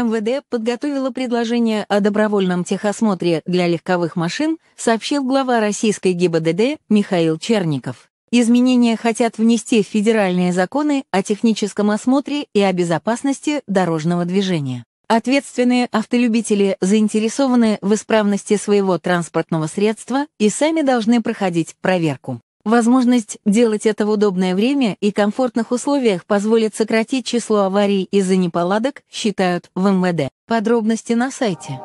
МВД подготовило предложение о добровольном техосмотре для легковых машин, сообщил глава российской ГИБДД Михаил Черников. Изменения хотят внести в федеральные законы о техническом осмотре и о безопасности дорожного движения. Ответственные автолюбители заинтересованы в исправности своего транспортного средства и сами должны проходить проверку. Возможность делать это в удобное время и комфортных условиях позволит сократить число аварий из-за неполадок, считают в МВД. Подробности на сайте.